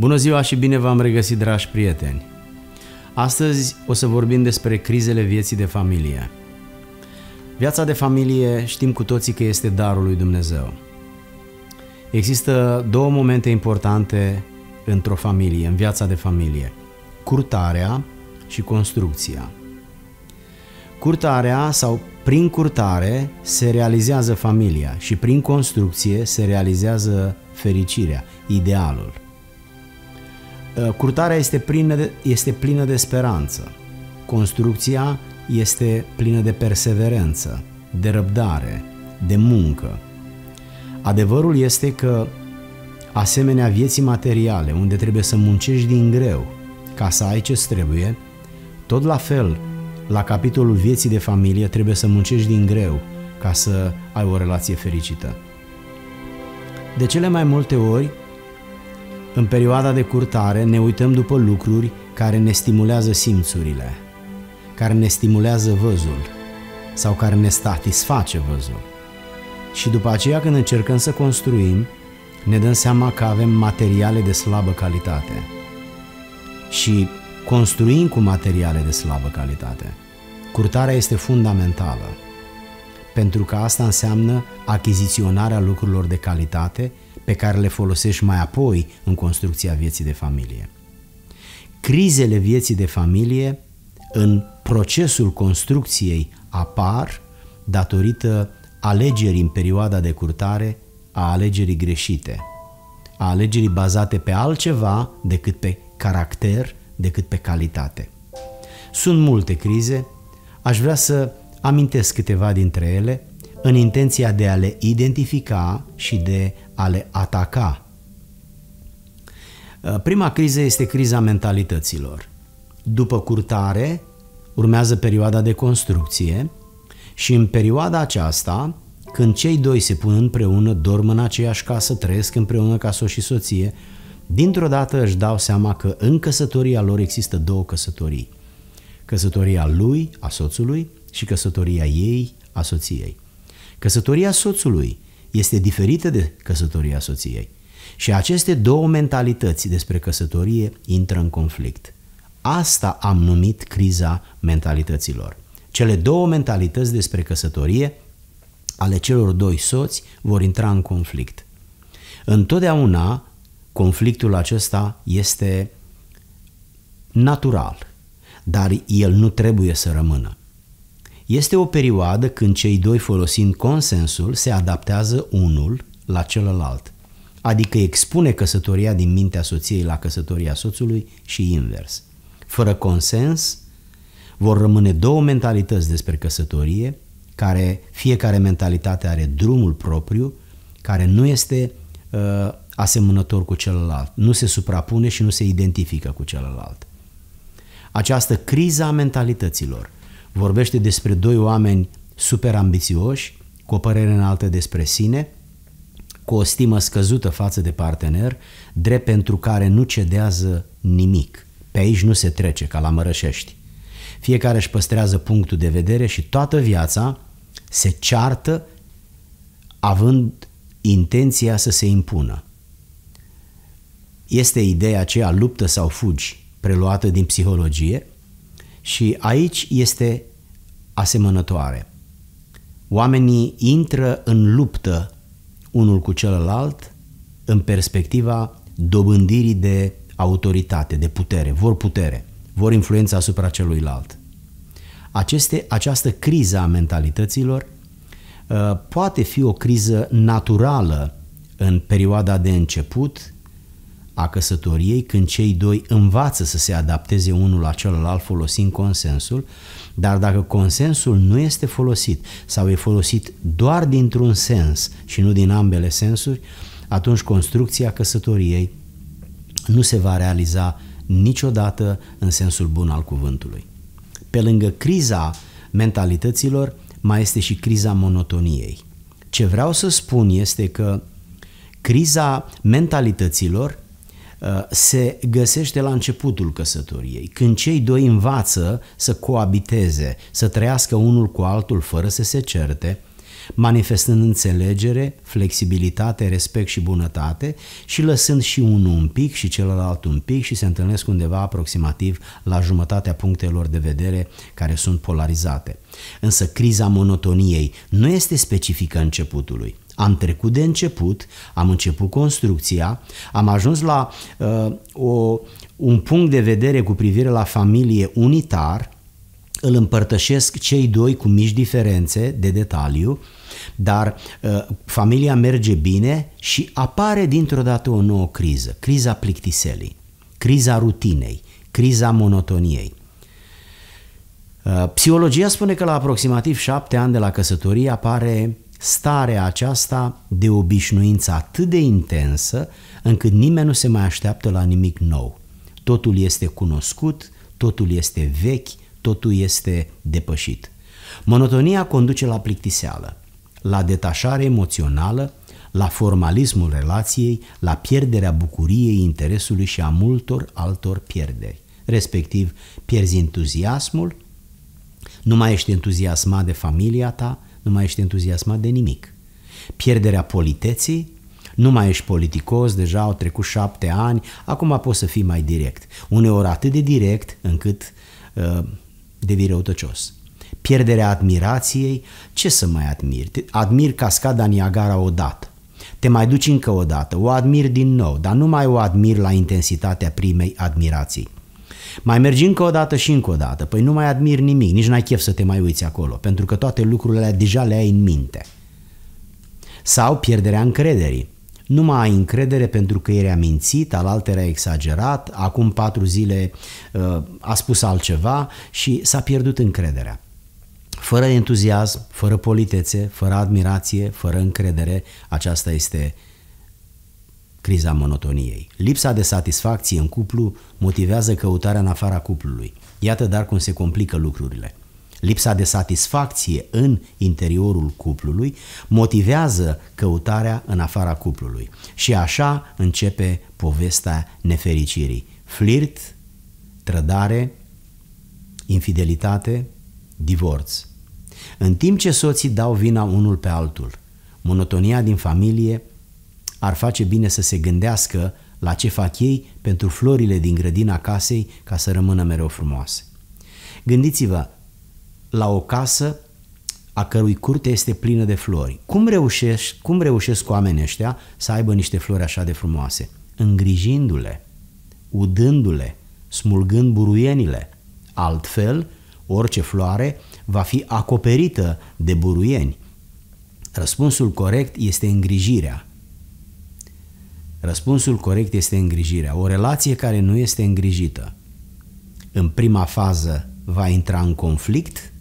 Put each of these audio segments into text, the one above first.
Bună ziua și bine v-am regăsit, dragi prieteni! Astăzi o să vorbim despre crizele vieții de familie. Viața de familie știm cu toții că este darul lui Dumnezeu. Există două momente importante într-o familie, în viața de familie. Curtarea și construcția. Curtarea sau prin curtare se realizează familia și prin construcție se realizează fericirea, idealul. Uh, curtarea este plină de, este plină de speranță. Construcția este plină de perseverență, de răbdare, de muncă. Adevărul este că asemenea vieții materiale, unde trebuie să muncești din greu ca să ai ce trebuie, tot la fel, la capitolul vieții de familie trebuie să muncești din greu ca să ai o relație fericită. De cele mai multe ori, în perioada de curtare ne uităm după lucruri care ne stimulează simțurile, care ne stimulează văzul sau care ne satisface văzul. Și după aceea când încercăm să construim, ne dăm seama că avem materiale de slabă calitate. Și construim cu materiale de slabă calitate. Curtarea este fundamentală pentru că asta înseamnă achiziționarea lucrurilor de calitate pe care le folosești mai apoi în construcția vieții de familie. Crizele vieții de familie în procesul construcției apar datorită alegerii în perioada de curtare a alegerii greșite, a alegerii bazate pe altceva decât pe caracter, decât pe calitate. Sunt multe crize, aș vrea să Amintesc câteva dintre ele în intenția de a le identifica și de a le ataca. Uh, prima criză este criza mentalităților. După curtare, urmează perioada de construcție și în perioada aceasta, când cei doi se pun împreună, dorm în aceeași casă, trăiesc împreună ca soț și soție, dintr-o dată își dau seama că în căsătoria lor există două căsătorii. Căsătoria lui, a soțului, și căsătoria ei a soției. Căsătoria soțului este diferită de căsătoria soției. Și aceste două mentalități despre căsătorie intră în conflict. Asta am numit criza mentalităților. Cele două mentalități despre căsătorie ale celor doi soți vor intra în conflict. Întotdeauna conflictul acesta este natural, dar el nu trebuie să rămână. Este o perioadă când cei doi folosind consensul se adaptează unul la celălalt, adică expune căsătoria din mintea soției la căsătoria soțului și invers. Fără consens vor rămâne două mentalități despre căsătorie, care fiecare mentalitate are drumul propriu, care nu este uh, asemănător cu celălalt, nu se suprapune și nu se identifică cu celălalt. Această criză a mentalităților vorbește despre doi oameni super ambițioși, cu o părere înaltă despre sine, cu o stimă scăzută față de partener, drept pentru care nu cedează nimic. Pe aici nu se trece, ca la mărășești. Fiecare își păstrează punctul de vedere și toată viața se ceartă având intenția să se impună. Este ideea aceea luptă sau fugi, preluată din psihologie, și aici este asemănătoare. Oamenii intră în luptă unul cu celălalt în perspectiva dobândirii de autoritate, de putere, vor putere, vor influența asupra celuilalt. Aceste, această criză a mentalităților uh, poate fi o criză naturală în perioada de început a căsătoriei când cei doi învață să se adapteze unul la celălalt folosind consensul, dar dacă consensul nu este folosit sau e folosit doar dintr-un sens și nu din ambele sensuri, atunci construcția căsătoriei nu se va realiza niciodată în sensul bun al cuvântului. Pe lângă criza mentalităților, mai este și criza monotoniei. Ce vreau să spun este că criza mentalităților Uh, se găsește la începutul căsătoriei, când cei doi învață să coabiteze, să trăiască unul cu altul fără să se certe, manifestând înțelegere, flexibilitate, respect și bunătate și lăsând și unul un pic și celălalt un pic și se întâlnesc undeva aproximativ la jumătatea punctelor de vedere care sunt polarizate. Însă criza monotoniei nu este specifică începutului, am trecut de început, am început construcția, am ajuns la uh, o, un punct de vedere cu privire la familie unitar, îl împărtășesc cei doi cu mici diferențe de detaliu, dar uh, familia merge bine și apare dintr-o dată o nouă criză, criza plictiselii, criza rutinei, criza monotoniei. Uh, psihologia spune că la aproximativ șapte ani de la căsătorie apare starea aceasta de obișnuință atât de intensă încât nimeni nu se mai așteaptă la nimic nou. Totul este cunoscut, totul este vechi, totul este depășit. Monotonia conduce la plictiseală, la detașare emoțională, la formalismul relației, la pierderea bucuriei, interesului și a multor altor pierderi. Respectiv, pierzi entuziasmul, nu mai ești entuziasmat de familia ta, nu mai ești entuziasmat de nimic. Pierderea politeții, nu mai ești politicos, deja au trecut șapte ani, acum poți să fii mai direct. Uneori atât de direct încât uh, devii răutăcios. Pierderea admirației, ce să mai admiri? Admir cascada Niagara odată. Te mai duci încă o dată, o admir din nou, dar nu mai o admir la intensitatea primei admirații. Mai mergi încă o dată și încă o dată. Păi nu mai admiri nimic, nici n-ai chef să te mai uiți acolo, pentru că toate lucrurile deja le ai în minte. Sau pierderea încrederii. Nu mai ai încredere pentru că era mințit, alaltă era exagerat, acum patru zile uh, a spus altceva și s-a pierdut încrederea. Fără entuziasm, fără politețe, fără admirație, fără încredere, aceasta este uh, criza monotoniei. Lipsa de satisfacție în cuplu motivează căutarea în afara cuplului. Iată dar cum se complică lucrurile. Lipsa de satisfacție în interiorul cuplului motivează căutarea în afara cuplului. Și așa începe povestea nefericirii. Flirt, trădare, infidelitate, divorț. În timp ce soții dau vina unul pe altul, monotonia din familie ar face bine să se gândească la ce fac ei pentru florile din grădina casei ca să rămână mereu frumoase. Gândiți-vă la o casă a cărui curte este plină de flori. Cum reușesc, cum reușesc oamenii ăștia să aibă niște flori așa de frumoase? Îngrijindu-le, udându-le, smulgând buruienile. Altfel, orice floare va fi acoperită de buruieni. Răspunsul corect este îngrijirea – Răspunsul corect este îngrijirea. O relație care nu este îngrijită în prima fază va intra în conflict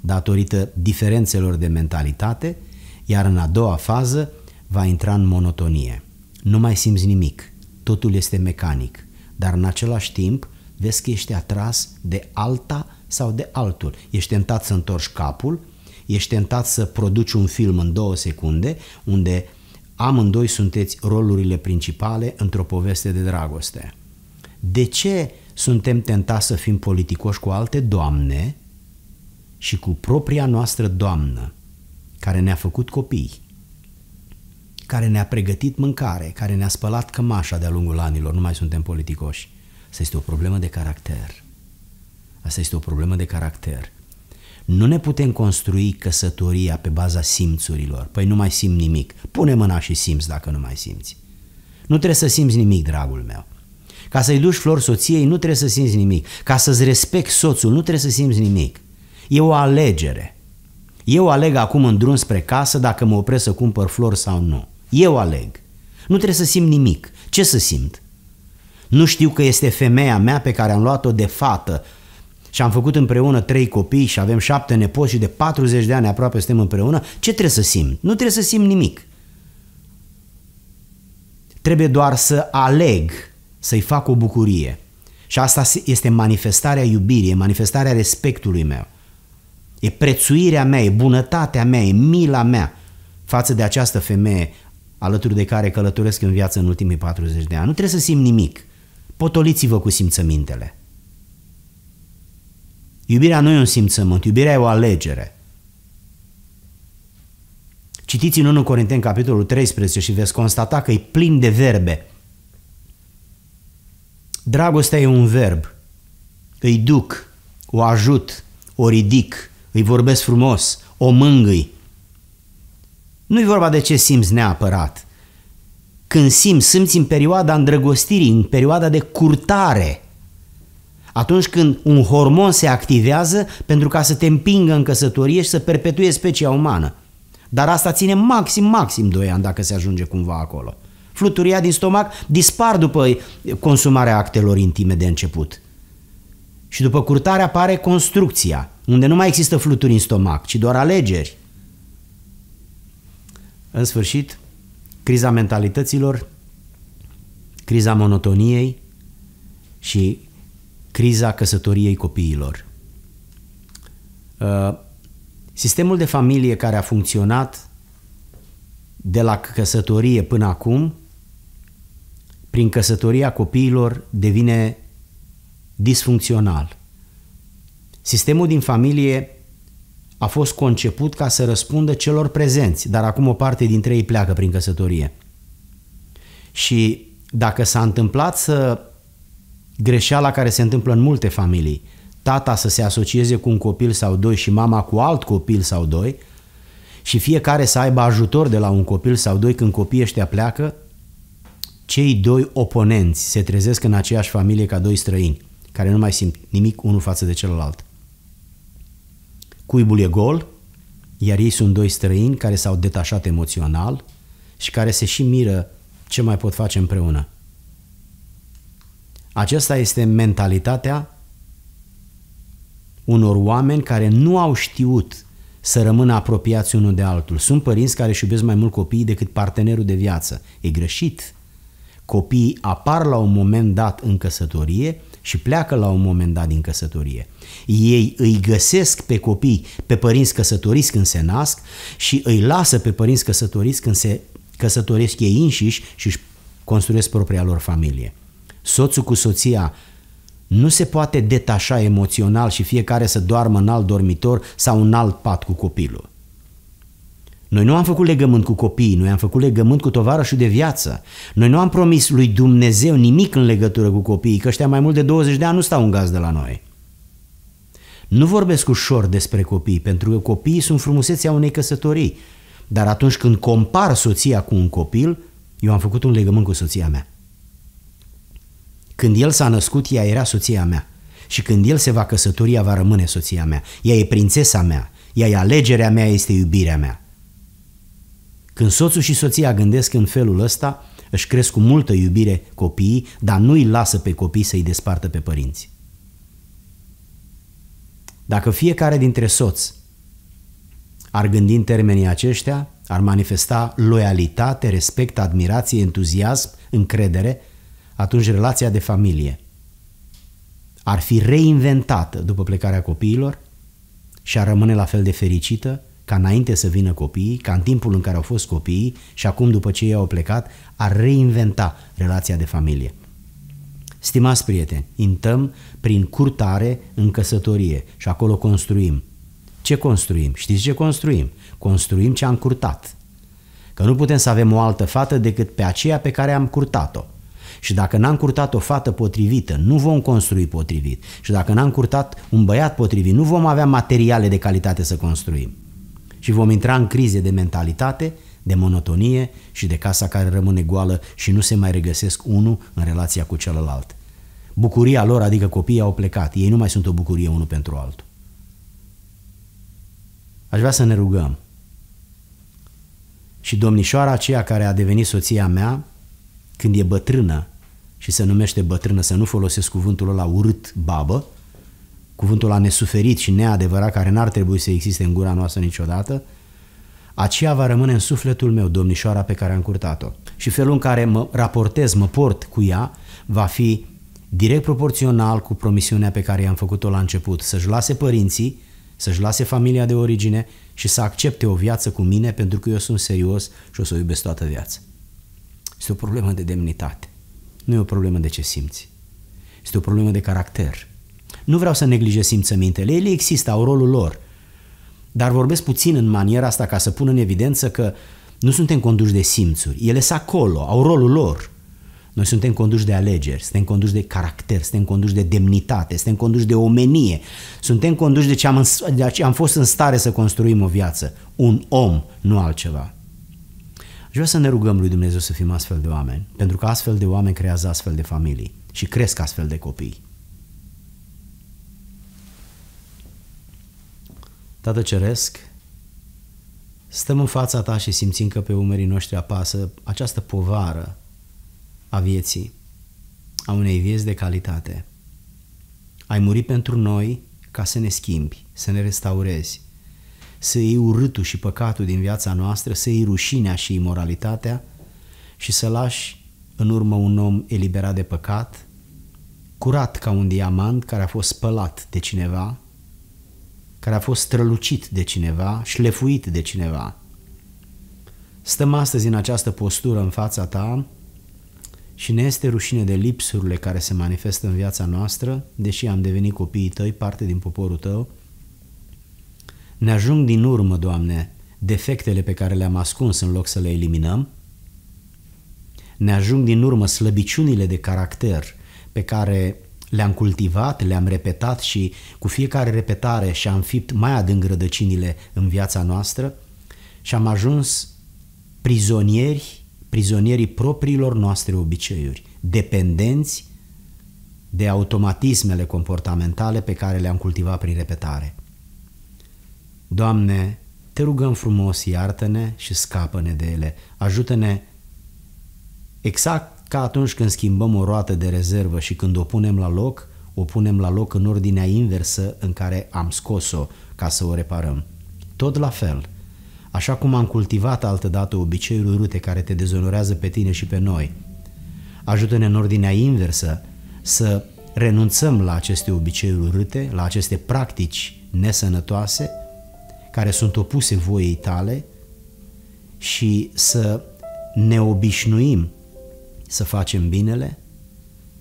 datorită diferențelor de mentalitate, iar în a doua fază va intra în monotonie. Nu mai simți nimic, totul este mecanic, dar în același timp vezi că ești atras de alta sau de altul. Ești tentat să întorci capul, ești tentat să produci un film în două secunde unde Amândoi sunteți rolurile principale într-o poveste de dragoste. De ce suntem tentați să fim politicoși cu alte doamne și cu propria noastră doamnă, care ne-a făcut copii, care ne-a pregătit mâncare, care ne-a spălat cămașa de-a lungul anilor, nu mai suntem politicoși. Asta este o problemă de caracter. Asta este o problemă de caracter. Nu ne putem construi căsătoria pe baza simțurilor. Păi nu mai simt nimic. Pune mâna și simți dacă nu mai simți. Nu trebuie să simți nimic, dragul meu. Ca să-i duci flori soției, nu trebuie să simți nimic. Ca să-ți respect soțul, nu trebuie să simți nimic. E o alegere. Eu aleg acum în drum spre casă dacă mă opresc să cumpăr flori sau nu. Eu aleg. Nu trebuie să simt nimic. Ce să simt? Nu știu că este femeia mea pe care am luat-o de fată și am făcut împreună trei copii și avem șapte nepoți și de 40 de ani aproape suntem împreună, ce trebuie să simt? Nu trebuie să simt nimic. Trebuie doar să aleg să-i fac o bucurie. Și asta este manifestarea iubirii, manifestarea respectului meu. E prețuirea mea, e bunătatea mea, e mila mea față de această femeie alături de care călătoresc în viață în ultimii 40 de ani. Nu trebuie să simt nimic. Potoliți-vă cu simțămintele. Iubirea nu e un simțământ, iubirea e o alegere. Citiți în 1 Corinteni capitolul 13 și veți constata că e plin de verbe. Dragostea e un verb. Îi duc, o ajut, o ridic, îi vorbesc frumos, o mângâi. Nu-i vorba de ce simți neapărat. Când simți, simți în perioada îndrăgostirii, în perioada de curtare – atunci când un hormon se activează pentru ca să te împingă în căsătorie și să perpetueze specia umană. Dar asta ține maxim, maxim 2 ani dacă se ajunge cumva acolo. Fluturia din stomac dispar după consumarea actelor intime de început. Și după curtare apare construcția, unde nu mai există fluturi în stomac, ci doar alegeri. În sfârșit, criza mentalităților, criza monotoniei și criza căsătoriei copiilor. Uh, sistemul de familie care a funcționat de la căsătorie până acum, prin căsătoria copiilor, devine disfuncțional. Sistemul din familie a fost conceput ca să răspundă celor prezenți, dar acum o parte dintre ei pleacă prin căsătorie. Și dacă s-a întâmplat să Greșeala care se întâmplă în multe familii, tata să se asocieze cu un copil sau doi și mama cu alt copil sau doi și fiecare să aibă ajutor de la un copil sau doi când copiii ăștia pleacă, cei doi oponenți se trezesc în aceeași familie ca doi străini, care nu mai simt nimic unul față de celălalt. Cuibul e gol, iar ei sunt doi străini care s-au detașat emoțional și care se și miră ce mai pot face împreună. Aceasta este mentalitatea unor oameni care nu au știut să rămână apropiați unul de altul. Sunt părinți care își iubesc mai mult copiii decât partenerul de viață. E greșit. Copiii apar la un moment dat în căsătorie și pleacă la un moment dat din căsătorie. Ei îi găsesc pe copii, pe părinți căsătoriți când se nasc și îi lasă pe părinți căsătoriți când se căsătoresc ei înșiși și își construiesc propria lor familie soțul cu soția nu se poate detașa emoțional și fiecare să doarmă în alt dormitor sau în alt pat cu copilul. Noi nu am făcut legământ cu copiii, noi am făcut legământ cu tovarășul de viață. Noi nu am promis lui Dumnezeu nimic în legătură cu copiii, că ăștia mai mult de 20 de ani nu stau în de la noi. Nu vorbesc ușor despre copii, pentru că copiii sunt frumusețea unei căsătorii. Dar atunci când compar soția cu un copil, eu am făcut un legământ cu soția mea. Când el s-a născut, ea era soția mea. Și când el se va căsători, ea va rămâne soția mea. Ea e prințesa mea. Ea e alegerea mea, este iubirea mea. Când soțul și soția gândesc în felul ăsta, își cresc cu multă iubire copiii, dar nu îi lasă pe copii să-i despartă pe părinți. Dacă fiecare dintre soți ar gândi în termenii aceștia, ar manifesta loialitate, respect, admirație, entuziasm, încredere atunci relația de familie ar fi reinventată după plecarea copiilor și ar rămâne la fel de fericită ca înainte să vină copiii, ca în timpul în care au fost copiii și acum după ce ei au plecat, ar reinventa relația de familie. Stimați prieteni, intăm prin curtare în căsătorie și acolo construim. Ce construim? Știți ce construim? Construim ce am curtat. Că nu putem să avem o altă fată decât pe aceea pe care am curtat-o. Și dacă n-am curtat o fată potrivită, nu vom construi potrivit. Și dacă n-am curtat un băiat potrivit, nu vom avea materiale de calitate să construim. Și vom intra în crize de mentalitate, de monotonie și de casa care rămâne goală și nu se mai regăsesc unul în relația cu celălalt. Bucuria lor, adică copiii au plecat, ei nu mai sunt o bucurie unul pentru altul. Aș vrea să ne rugăm. Și domnișoara aceea care a devenit soția mea, când e bătrână și se numește bătrână, să nu folosesc cuvântul ăla urât babă, cuvântul ăla nesuferit și neadevărat care n-ar trebui să existe în gura noastră niciodată, aceea va rămâne în sufletul meu, domnișoara pe care am curtat-o. Și felul în care mă raportez, mă port cu ea, va fi direct proporțional cu promisiunea pe care i-am făcut-o la început, să-și lase părinții, să-și lase familia de origine și să accepte o viață cu mine pentru că eu sunt serios și o să o iubesc toată viața. Este o problemă de demnitate. Nu e o problemă de ce simți. Este o problemă de caracter. Nu vreau să neglijez simțămintele, ele există, au rolul lor. Dar vorbesc puțin în maniera asta ca să pun în evidență că nu suntem conduși de simțuri. Ele sunt acolo, au rolul lor. Noi suntem conduși de alegeri, suntem conduși de caracter, suntem conduși de demnitate, suntem conduși de omenie, suntem conduși de ce am, de ce am fost în stare să construim o viață. Un om, nu altceva. Aș vrea să ne rugăm lui Dumnezeu să fim astfel de oameni, pentru că astfel de oameni creează astfel de familii și cresc astfel de copii. Tată Ceresc, stăm în fața ta și simțim că pe umerii noștri apasă această povară a vieții, a unei vieți de calitate. Ai murit pentru noi ca să ne schimbi, să ne restaurezi, să iei urâtul și păcatul din viața noastră, să iei rușinea și imoralitatea și să lași în urmă un om eliberat de păcat, curat ca un diamant care a fost spălat de cineva, care a fost strălucit de cineva, șlefuit de cineva. Stăm astăzi în această postură în fața ta și ne este rușine de lipsurile care se manifestă în viața noastră, deși am devenit copiii tăi, parte din poporul tău, ne ajung din urmă, Doamne, defectele pe care le-am ascuns în loc să le eliminăm. Ne ajung din urmă slăbiciunile de caracter pe care le-am cultivat, le-am repetat și cu fiecare repetare și-am fipt mai adânc rădăcinile în viața noastră și am ajuns prizonieri, prizonierii propriilor noastre obiceiuri, dependenți de automatismele comportamentale pe care le-am cultivat prin repetare. Doamne, te rugăm frumos, iartă-ne și scapă-ne de ele. Ajută-ne exact ca atunci când schimbăm o roată de rezervă și când o punem la loc, o punem la loc în ordinea inversă în care am scos-o ca să o reparăm. Tot la fel, așa cum am cultivat altădată obiceiul urâte care te dezonorează pe tine și pe noi, ajută-ne în ordinea inversă să renunțăm la aceste obiceiuri urâte, la aceste practici nesănătoase care sunt opuse voiei tale și să ne obișnuim să facem binele,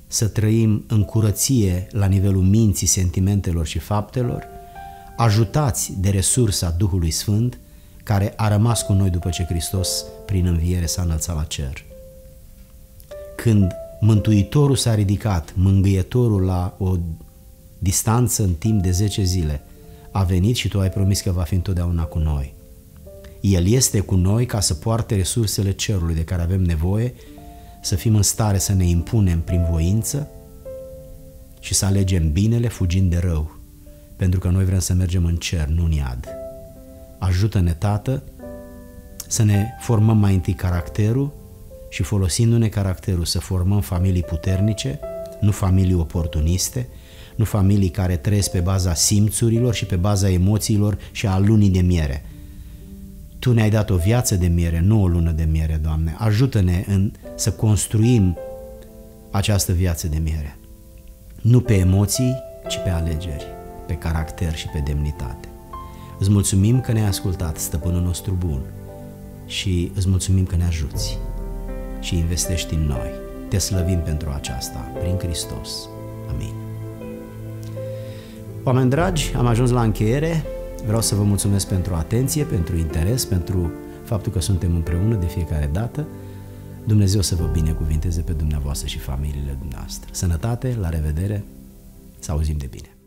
să trăim în curăție la nivelul minții, sentimentelor și faptelor, ajutați de resursa Duhului Sfânt care a rămas cu noi după ce Hristos prin înviere s-a înălțat la cer. Când Mântuitorul s-a ridicat, mângâietorul la o distanță în timp de 10 zile, a venit și tu ai promis că va fi întotdeauna cu noi. El este cu noi ca să poarte resursele cerului de care avem nevoie, să fim în stare să ne impunem prin voință și să alegem binele fugind de rău, pentru că noi vrem să mergem în cer, nu în iad. Ajută-ne, Tată, să ne formăm mai întâi caracterul și folosindu-ne caracterul să formăm familii puternice, nu familii oportuniste, nu familii care trăiesc pe baza simțurilor și pe baza emoțiilor și a lunii de miere. Tu ne-ai dat o viață de miere, nu o lună de miere, Doamne. Ajută-ne în, să construim această viață de miere. Nu pe emoții, ci pe alegeri, pe caracter și pe demnitate. Îți mulțumim că ne-ai ascultat, Stăpânul nostru bun, și îți mulțumim că ne ajuți și investești în noi. Te slăvim pentru aceasta, prin Hristos. Amin. Oameni dragi, am ajuns la încheiere. Vreau să vă mulțumesc pentru atenție, pentru interes, pentru faptul că suntem împreună de fiecare dată. Dumnezeu să vă binecuvinteze pe dumneavoastră și familiile dumneavoastră. Sănătate, la revedere, să auzim de bine!